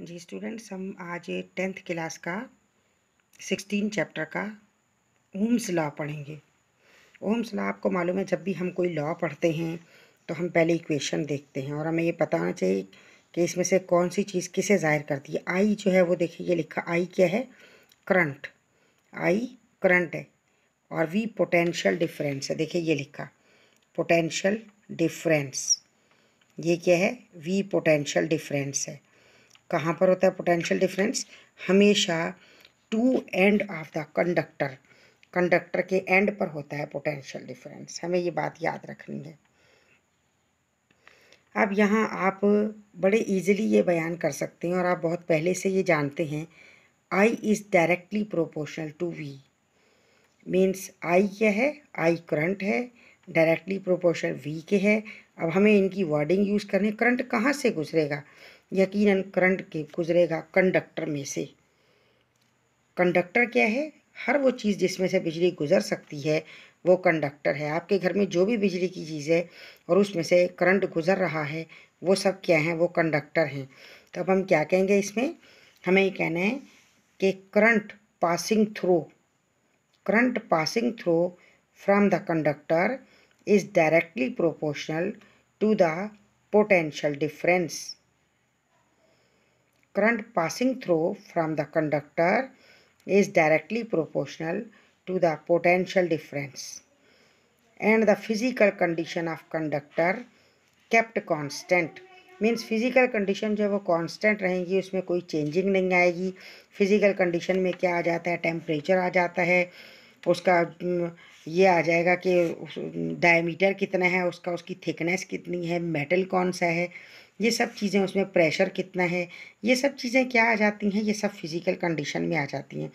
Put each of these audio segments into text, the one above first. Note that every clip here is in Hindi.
जी स्टूडेंट्स हम आज टेंथ क्लास का सिक्सटीन चैप्टर का ओम्स लॉ पढ़ेंगे ओम्स लॉ आपको मालूम है जब भी हम कोई लॉ पढ़ते हैं तो हम पहले इक्वेशन देखते हैं और हमें ये पता होना चाहिए कि इसमें से कौन सी चीज़ किसे ज़ाहिर करती है आई जो है वो देखिए ये लिखा आई क्या है करंट आई करंट है और वी पोटेंशियल डिफरेंस है देखिए ये लिखा पोटेंशियल डिफरेंस ये क्या है वी पोटेंशियल डिफरेंस है कहाँ पर होता है पोटेंशियल डिफरेंस हमेशा two end of the conductor conductor के एंड पर होता है पोटेंशियल डिफरेंस हमें ये बात याद रखनी है अब यहाँ आप बड़े इजीली ये बयान कर सकते हैं और आप बहुत पहले से ये जानते हैं I is directly proportional to V means I क्या है आई करंट है डायरेक्टली प्रोपोर्शनल वी के है अब हमें इनकी वर्डिंग यूज़ करनी करंट कहाँ से गुजरेगा यकीनन करंट के गुजरेगा कंडक्टर में से कंडक्टर क्या है हर वो चीज़ जिसमें से बिजली गुजर सकती है वो कंडक्टर है आपके घर में जो भी बिजली की चीज़ है और उसमें से करंट गुजर रहा है वो सब क्या हैं वो कंडक्टर हैं तो अब हम क्या कहेंगे इसमें हमें ये कहना है कि current passing through current passing through from the conductor is directly proportional to the potential difference current passing through from the conductor is directly proportional to the potential difference and the physical condition of conductor kept constant means physical condition जो है वो कांस्टेंट रहेंगी उसमें कोई चेंजिंग नहीं आएगी फिज़िकल कंडीशन में क्या आ जाता है टेम्परेचर आ जाता है उसका ये आ जाएगा कि डायमीटर कितना है उसका उसकी थिकनेस कितनी है मेटल कौन सा है ये सब चीज़ें उसमें प्रेशर कितना है ये सब चीज़ें क्या आ जाती हैं ये सब फिज़िकल कंडीशन में आ जाती हैं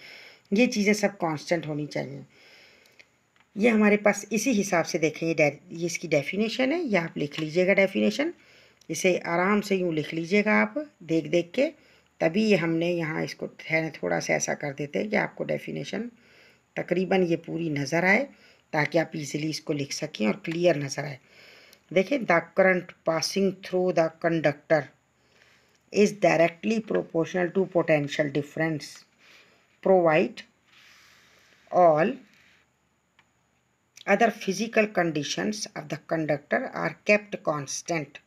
ये चीज़ें सब कांस्टेंट होनी चाहिए ये हमारे पास इसी हिसाब से देखें ये ये इसकी डेफिनेशन है या आप लिख लीजिएगा डेफिनेशन इसे आराम से यूँ लिख लीजिएगा आप देख देख के तभी हमने यहाँ इसको थोड़ा सा ऐसा कर देते हैं कि आपको डेफिनेशन तकरीबन ये पूरी नज़र आए ताकि आप इजीली इसको लिख सकें और क्लियर नज़र आए देखिए the current passing through the conductor is directly proportional to potential difference provide all other physical conditions of the conductor are kept constant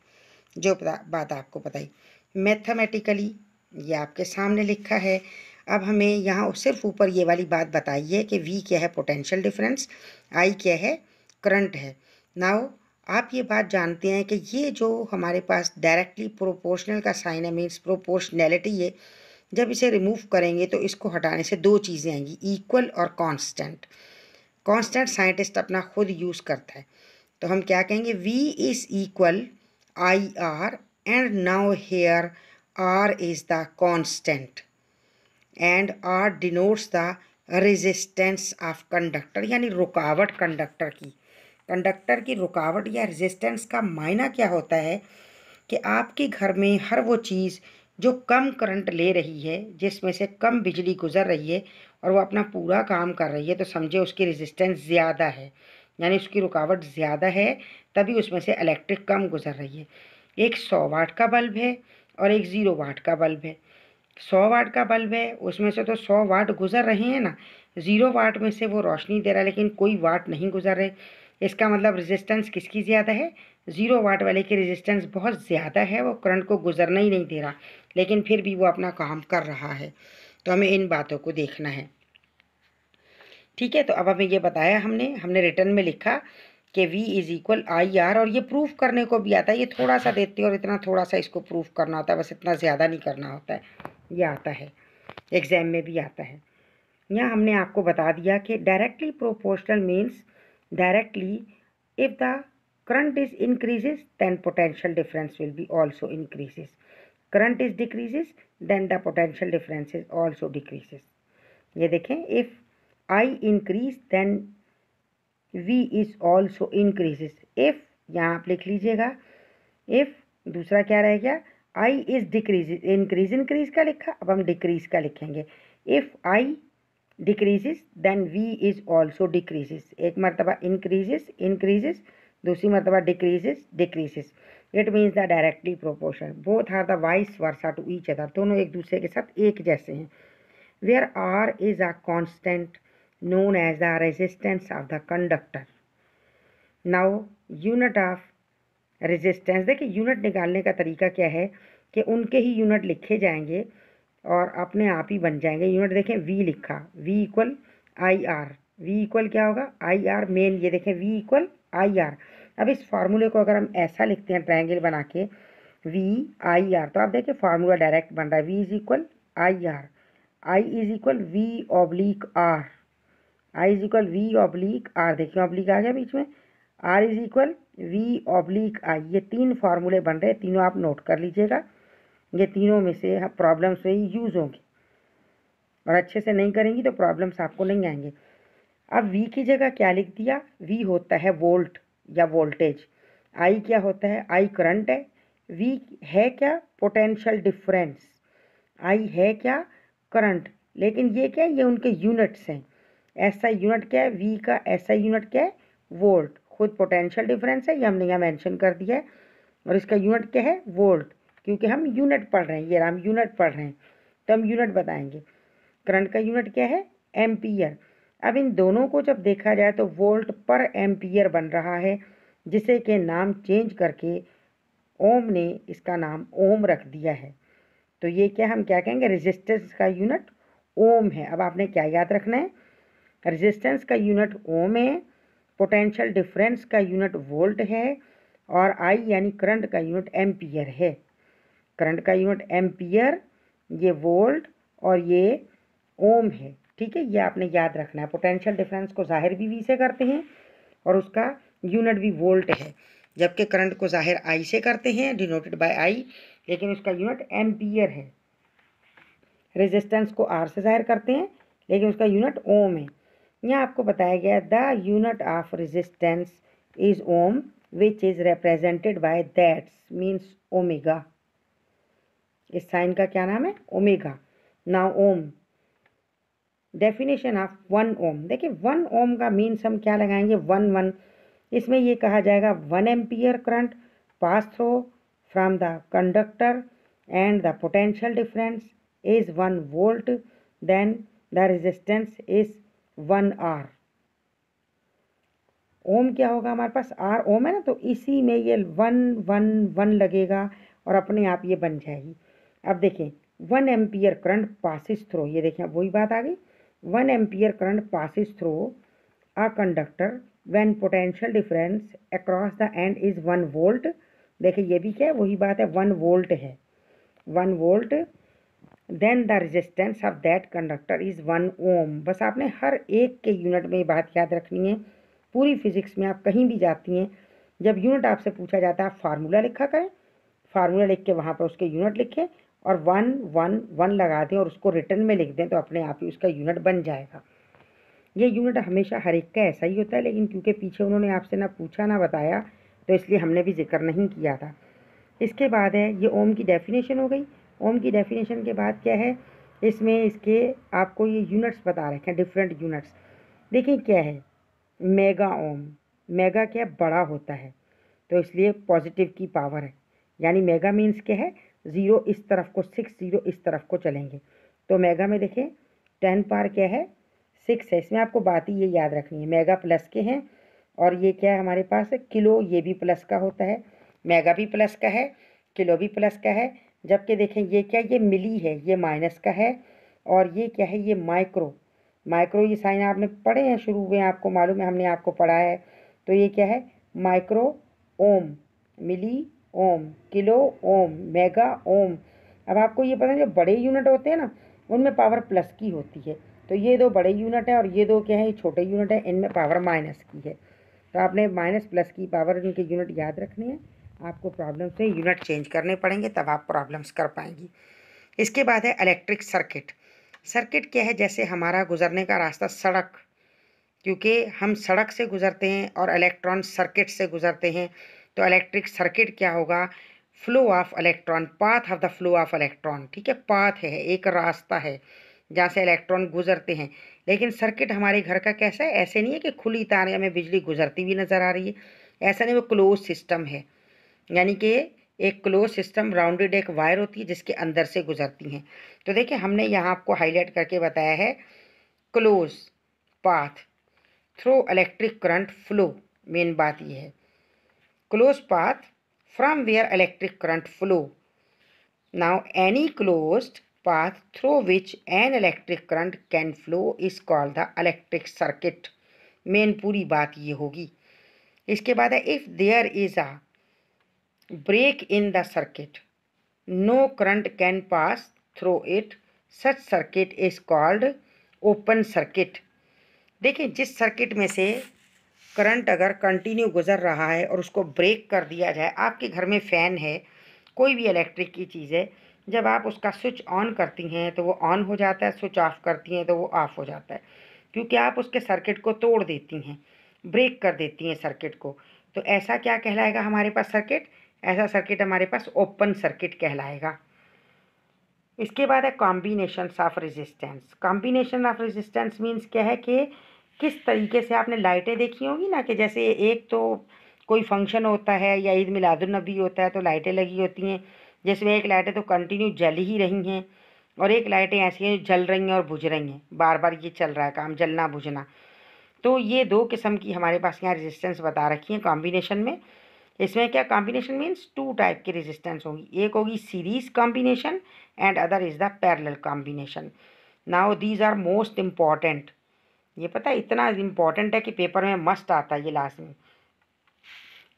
जो बात आपको बताई मैथमेटिकली ये आपके सामने लिखा है अब हमें यहाँ सिर्फ ऊपर ये वाली बात बताई है कि वी क्या है पोटेंशियल डिफरेंस आई क्या है करंट है नाउ आप ये बात जानते हैं कि ये जो हमारे पास डायरेक्टली प्रोपोर्शनल का साइन है मीन्स प्रोपोर्शनैलिटी है जब इसे रिमूव करेंगे तो इसको हटाने से दो चीज़ें आएंगी इक्वल और कांस्टेंट कांस्टेंट साइंटिस्ट अपना खुद यूज़ करता है तो हम क्या कहेंगे V is equal I R and now here R is the constant and R denotes the resistance of conductor यानी रुकावट कंडक्टर की कंडक्टर की रुकावट या रेजिस्टेंस का मायना क्या होता है कि आपके घर में हर वो चीज़ जो कम करंट ले रही है जिसमें से कम बिजली गुजर रही है और वो अपना पूरा काम कर रही है तो समझे उसकी रेजिस्टेंस ज़्यादा है यानी उसकी रुकावट ज़्यादा है तभी उसमें से इलेक्ट्रिक कम गुजर रही है एक सौ वाट का बल्ब है और एक ज़ीरो वाट का बल्ब है सौ वाट का बल्ब है उसमें से तो सौ वाट गुजर रहे हैं ना ज़ीरो वाट में से वो रोशनी दे रहा है लेकिन कोई वाट नहीं गुजर रहे इसका मतलब रेजिस्टेंस किसकी ज़्यादा है ज़ीरो वाट वाले की रेजिस्टेंस बहुत ज़्यादा है वो करंट को गुजरना ही नहीं दे रहा लेकिन फिर भी वो अपना काम कर रहा है तो हमें इन बातों को देखना है ठीक है तो अब हमें ये बताया हमने हमने रिटर्न में लिखा कि V is equal I R और ये प्रूफ करने को भी आता है ये थोड़ा सा देते हैं और इतना थोड़ा सा इसको प्रूफ करना होता है बस इतना ज़्यादा नहीं करना होता है यह आता है एग्जाम में भी आता है यहाँ हमने आपको बता दिया कि directly proportional means directly if the current is increases than potential difference will be also increases current is decreases than the potential difference is also decreases ये देखें if I increase than V is also increases if यहाँ आप लिख लीजिएगा इफ दूसरा क्या रहेगा I is decrease increase increase का लिखा अब हम डिक्रीज का लिखेंगे if I decreases then V is also decreases एक मरतबा इंक्रीजेस इंक्रीजेस दूसरी मरतबा decreases decreases it means the directly proportion both are the vice versa to each other दोनों एक दूसरे के साथ एक जैसे हैं where R is a constant known as the resistance of the conductor now unit of resistance देखिए यूनिट निकालने का तरीका क्या है कि उनके ही यूनिट लिखे जाएंगे और अपने आप ही बन जाएंगे यूनिट देखें वी लिखा V equal I R V equal क्या होगा आई आर मेन ये देखें वी इक्वल आई आर अब इस फार्मूले को अगर हम ऐसा लिखते हैं ट्राइंगल बना के वी आई आर तो आप देखें फार्मूला डायरेक्ट बन रहा है V is equal I R I is equal V oblique R I is equal V oblique R देखिए ऑब्लिक आ गया बीच में R is equal V oblique I ये तीन फार्मूले बन रहे हैं तीनों आप नोट कर लीजिएगा ये तीनों में से प्रॉब्लम्स में ही यूज़ होंगे और अच्छे से नहीं करेंगी तो प्रॉब्लम्स आपको नहीं आएंगे अब वी की जगह क्या लिख दिया वी होता है वोल्ट या वोल्टेज आई क्या होता है आई करंट है वी है क्या पोटेंशियल डिफरेंस आई है क्या करंट लेकिन ये क्या है ये उनके यूनिट्स हैं ऐसा यूनिट क्या है वी का ऐसा यूनिट क्या है वोल्ट खुद पोटेंशियल डिफरेंस है ये हमने यहाँ मेंशन कर दिया है और इसका यूनिट क्या है वोल्ट क्योंकि हम यूनिट पढ़ रहे हैं ये हम यूनिट पढ़ रहे हैं तो हम यूनिट बताएंगे करंट का यूनिट क्या है एम्पियर अब इन दोनों को जब देखा जाए तो वोल्ट पर एम्पियर बन रहा है जिसे के नाम चेंज करके ओम ने इसका नाम ओम रख दिया है तो ये क्या हम क्या कहेंगे रेजिस्टेंस का यूनिट ओम है अब आपने क्या याद रखना है रेजिस्टेंस का यूनिट ओम है पोटेंशियल डिफरेंस का यूनिट वोल्ट है और आई यानी करंट का यूनिट एम्पियर है करंट का यूनिट एम्पियर ये वोल्ट और ये ओम है ठीक है ये आपने याद रखना है पोटेंशियल डिफरेंस को जाहिर भी वी से करते हैं और उसका यूनिट भी वोल्ट है जबकि करंट को जाहिर आई से करते हैं डिनोटेड बाय आई लेकिन उसका यूनिट एम्पियर है रेजिस्टेंस को आर से जाहिर करते हैं लेकिन उसका यूनिट ओम है यहाँ आपको बताया गया the unit of resistance is ohm which is represented by that's means omega इस साइन का क्या नाम है omega now ohm definition of one ohm देखिए वन ओम का मीन्स हम क्या लगाएंगे वन वन इसमें ये कहा जाएगा one ampere current pass through from the conductor and the potential difference is one volt then the resistance is one R ohm क्या होगा हमारे पास आर ओम है ना तो इसी में ये वन वन वन लगेगा और अपने आप ये बन जाएगी अब देखें one ampere current passes through ये देखें वही बात आ गई one ampere current passes through a conductor when potential difference across the end is one volt देखिए ये भी क्या है वही बात है वन वोल्ट है one volt then the resistance of that conductor is one ohm बस आपने हर एक के यूनिट में ये बात याद रखनी है पूरी फिजिक्स में आप कहीं भी जाती हैं जब यूनिट आपसे पूछा जाता है आप फार्मूला लिखा करें फार्मूला लिख के वहाँ पर उसके यूनिट लिखें और वन वन वन लगा दें और उसको रिटर्न में लिख दें तो अपने आप ही उसका यूनिट बन जाएगा ये यूनिट हमेशा हर एक का ऐसा ही होता है लेकिन क्योंकि पीछे उन्होंने आपसे ना पूछा ना बताया तो इसलिए हमने भी जिक्र नहीं किया था इसके बाद है ये ओम की डेफिनेशन हो गई ओम की डेफिनेशन के बाद क्या है इसमें इसके आपको ये यूनिट्स बता रखे हैं डिफरेंट यूनिट्स देखिए क्या है मेगा ओम मेगा क्या बड़ा होता है तो इसलिए पॉजिटिव की पावर है यानी मेगा मीन्स क्या है ज़ीरो इस तरफ को सिक्स ज़ीरो इस तरफ को चलेंगे तो मेगा में देखें टेन पार क्या है सिक्स है इसमें आपको बात ही ये याद रखनी है मेगा प्लस के हैं और ये क्या है हमारे पास किलो ये भी प्लस का होता है मेगा भी प्लस का है किलो भी प्लस का है जबकि देखें ये क्या ये मिली है ये माइनस का है और ये क्या है ये माइक्रो माइक्रो ये साइन आपने पढ़े हैं शुरू में आपको मालूम है हमने आपको पढ़ा है तो ये क्या है micro ohm milli ohm kilo ohm mega ohm अब आपको ये पता है जो बड़े यूनिट होते हैं ना उनमें पावर प्लस की होती है तो ये दो बड़े यूनिट हैं और ये दो क्या है ये छोटे यूनिट हैं इनमें पावर माइनस की है तो आपने माइनस प्लस की पावर इनके यूनिट याद रखनी है आपको प्रॉब्लम्स में यूनिट चेंज करने पड़ेंगे तब आप प्रॉब्लम्स कर पाएंगी इसके बाद है इलेक्ट्रिक सर्किट सर्किट क्या है जैसे हमारा गुजरने का रास्ता सड़क क्योंकि हम सड़क से गुजरते हैं और इलेक्ट्रॉन सर्किट से गुजरते हैं तो इलेक्ट्रिक सर्किट क्या होगा flow of electron path of the flow of electron ठीक है पाथ है एक रास्ता है जहाँ से इलेक्ट्रॉन गुजरते हैं लेकिन सर्किट हमारे घर का कैसा है ऐसे नहीं है कि खुली तारे में बिजली गुजरती भी नज़र आ रही है ऐसा नहीं वो क्लोज सिस्टम है यानी कि एक क्लोज सिस्टम राउंडेड एक वायर होती है जिसके अंदर से गुजरती हैं तो देखिए हमने यहाँ आपको हाईलाइट करके बताया है close path through electric current flow main बात यह है close path from where electric current flow now any close path through which an electric current can flow is call the electric circuit main पूरी बात ये होगी इसके बाद है if there is a break in the circuit. No current can pass through it. Such circuit is called open circuit. देखिए जिस सर्किट में से करंट अगर कंटिन्यू गुजर रहा है और उसको ब्रेक कर दिया जाए आपके घर में फ़ैन है कोई भी इलेक्ट्रिक की चीज़ है जब आप उसका स्विच ऑन करती हैं तो वो ऑन हो जाता है स्विच ऑफ करती हैं तो वो ऑफ़ हो जाता है क्योंकि आप उसके सर्किट को तोड़ देती हैं ब्रेक कर देती हैं सर्किट को तो ऐसा क्या कहलाएगा हमारे पास सर्किट ऐसा सर्किट हमारे पास ओपन सर्किट कहलाएगा इसके बाद है combination of resistance combination of resistance means क्या है कि किस तरीके से आपने लाइटें देखी होंगी ना कि जैसे एक तो कोई फंक्शन होता है या ईद मिलादुलनबी होता है तो लाइटें लगी होती हैं जिसमें एक लाइटें तो कंटिन्यू जल ही रही हैं और एक लाइटें ऐसी हैं जल रही हैं और बुझ रही हैं बार बार ये चल रहा है काम जलना बुझना तो ये दो किस्म की हमारे पास यहाँ रेजिस्टेंस बता रखी हैं कॉम्बिनेशन में इसमें क्या कॉम्बिनेशन मीन्स टू टाइप की रेजिस्टेंस होगी एक होगी series combination and other is the parallel combination now these are most important ये पता है इतना इम्पॉर्टेंट है कि पेपर में मस्ट आता है ये लास्ट में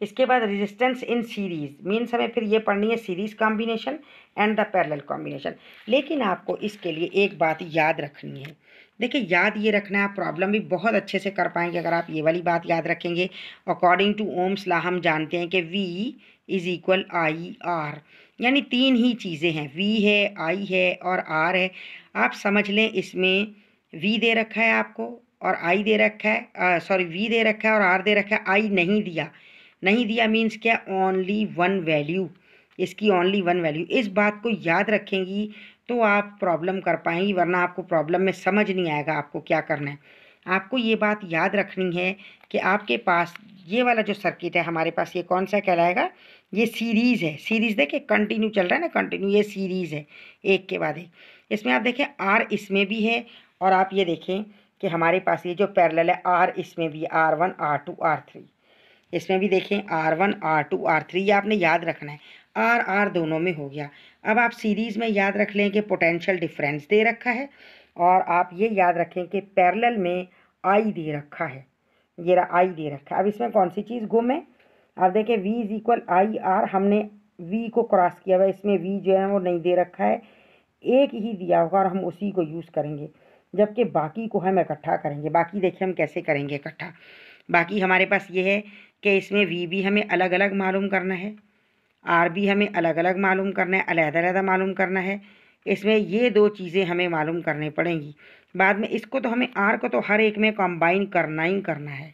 इसके बाद रेजिस्टेंस इन सीरीज़ मीन्स हमें फिर ये पढ़नी है series combination and the parallel combination लेकिन आपको इसके लिए एक बात याद रखनी है देखिए याद ये रखना है आप प्रॉब्लम भी बहुत अच्छे से कर पाएंगे अगर आप ये वाली बात याद रखेंगे अकॉर्डिंग टू ओम्स ला हम जानते हैं कि V is equal I R यानी तीन ही चीज़ें हैं वी है आई है और आर है आप समझ लें इसमें वी दे रखा है आपको और आई दे रखा है सॉरी वी दे रखा है और आर दे रखा है आई नहीं दिया नहीं दिया मीन्स क्या ओनली वन वैल्यू इसकी ओनली वन वैल्यू इस बात को याद रखेंगी तो आप प्रॉब्लम कर पाएंगी वरना आपको प्रॉब्लम में समझ नहीं आएगा आपको क्या करना है आपको ये बात याद रखनी है कि आपके पास ये वाला जो सर्किट है हमारे पास ये कौन सा कहलाएगा ये सीरीज़ है सीरीज़ देखिए कंटिन्यू चल रहा है ना कंटिन्यू ये सीरीज़ है एक के बाद एक इसमें आप देखें आर इसमें भी है और आप ये देखें कि हमारे पास ये जो पैरल है आर इसमें भी R one R two R three इसमें भी देखें R one R two R three ये आपने याद रखना है आर आर दोनों में हो गया अब आप सीरीज़ में याद रख लें कि पोटेंशियल डिफरेंस दे रखा है और आप ये याद रखें कि पैरेलल में आई दे रखा है ये रहा आई दे रखा है अब इसमें कौन सी चीज़ गुम है अब देखें V is equal I R हमने वी को क्रॉस किया हुआ है इसमें वी जो है वो नहीं दे रखा है एक ही दिया होगा और हम उसी को यूज़ करेंगे जबकि बाकी को हम इकट्ठा करेंगे बाकी देखिए हम कैसे करेंगे इकट्ठा बाकी हमारे पास ये है कि इसमें वी भी हमें अलग अलग मालूम करना है आर बी हमें अलग अलग मालूम करना है अलहदादा मालूम करना है इसमें ये दो चीज़ें हमें मालूम करनी पड़ेंगी बाद में इसको तो हमें आर को तो हर एक में कंबाइन करना ही करना है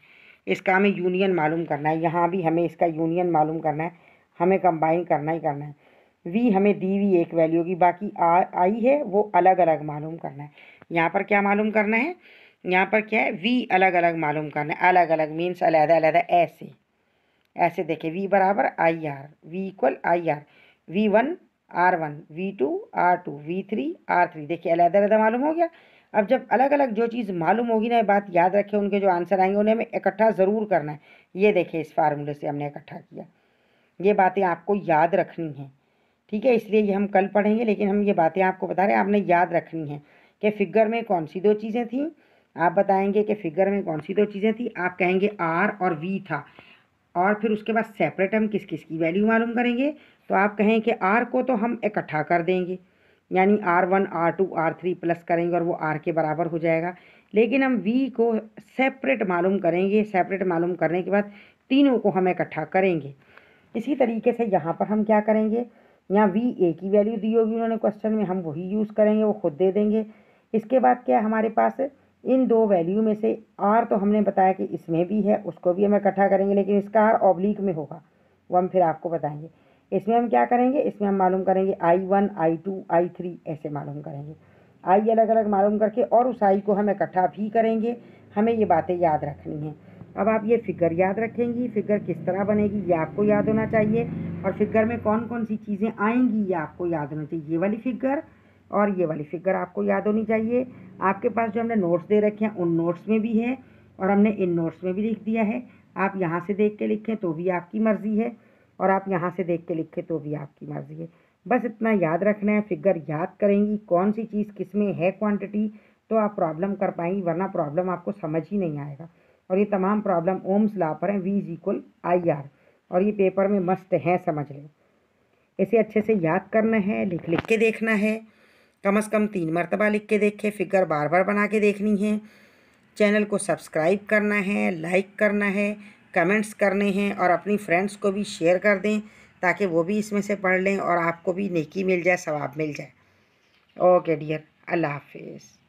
इसका हमें यूनियन मालूम करना है यहाँ भी हमें इसका यूनियन मालूम करना है हमें कंबाइन करना ही करना है वी हमें दी हुई एक वैल्यू होगी बाकी आ आई है वो अलग अलग मालूम करना है यहाँ पर क्या मालूम करना है यहाँ पर क्या है वी अलग अलग मालूम करना है अलग अलग मीन्स अलग अलग ऐसे ऐसे देखें वी बराबर I R V equal I R V one R one V two R two V three R three देखिए अलहदा अलहदा मालूम हो गया अब जब अलग अलग जो चीज़ मालूम होगी ना बात याद रखें उनके जो आंसर आएंगे उन्हें हमें इकट्ठा ज़रूर करना है ये देखें इस फार्मूले से हमने इकट्ठा किया ये बातें आपको याद रखनी हैं ठीक है इसलिए ये हम कल पढ़ेंगे लेकिन हम ये बातें आपको बता रहे हैं आपने याद रखनी है कि फिगर में कौन सी दो चीज़ें थी आप बताएंगे कि फिगर में कौन सी दो चीज़ें थी आप कहेंगे आर और वी था और फिर उसके बाद सेपरेट हम किस किस की वैल्यू मालूम करेंगे तो आप कहें कि आर को तो हम इकट्ठा कर देंगे यानी R one R two R three plus करेंगे और वो आर के बराबर हो जाएगा लेकिन हम वी को सेपरेट मालूम करेंगे सेपरेट मालूम करने के बाद तीनों को हम इकट्ठा करेंगे इसी तरीके से यहाँ पर हम क्या करेंगे यहाँ वी ए की वैल्यू दी होगी उन्होंने क्वेश्चन में हम वही यूज़ करेंगे वो खुद दे देंगे इसके बाद क्या हमारे पास इन दो वैल्यू में से आर तो हमने बताया कि इसमें भी है उसको भी हम इकट्ठा करेंगे लेकिन इसका आर ऑब्लिक में होगा वो हम फिर आपको बताएंगे इसमें हम क्या करेंगे इसमें हम मालूम करेंगे I one I two I three ऐसे मालूम करेंगे आई अलग अलग मालूम करके और उस आई को हम इकट्ठा भी करेंगे हमें ये बातें याद रखनी हैं अब आप ये फिगर याद रखेंगी फिगर किस तरह बनेगी ये आपको याद होना चाहिए और फिगर में कौन कौन सी चीज़ें आएंगी ये आपको याद होना चाहिए ये वाली फिगर और ये वाली फिगर आपको याद होनी चाहिए आपके पास जो हमने नोट्स दे रखे हैं उन नोट्स में भी है और हमने इन नोट्स में भी लिख दिया है आप यहाँ से देख के लिखें तो भी आपकी मर्ज़ी है और आप यहाँ से देख के लिखें तो भी आपकी मर्ज़ी है बस इतना याद रखना है फिगर याद करेंगी कौन सी चीज़ किस में है क्वांटिटी तो आप प्रॉब्लम कर पाएंगी वरना प्रॉब्लम आपको समझ ही नहीं आएगा और ये तमाम प्रॉब्लम ओम्स ला पर हैं V is equal I R और ये पेपर में मस्त हैं समझ लें इसे अच्छे से याद करना है लिख लिख के देखना है कम अज़ कम तीन मरतबा लिख के देखें फिगर बार बार बना के देखनी है चैनल को सब्सक्राइब करना है लाइक करना है कमेंट्स करने हैं और अपनी फ्रेंड्स को भी शेयर कर दें ताकि वो भी इसमें से पढ़ लें और आपको भी नेकी मिल जाए सवाब मिल जाए ओके डियर अल्लाह हाफिज़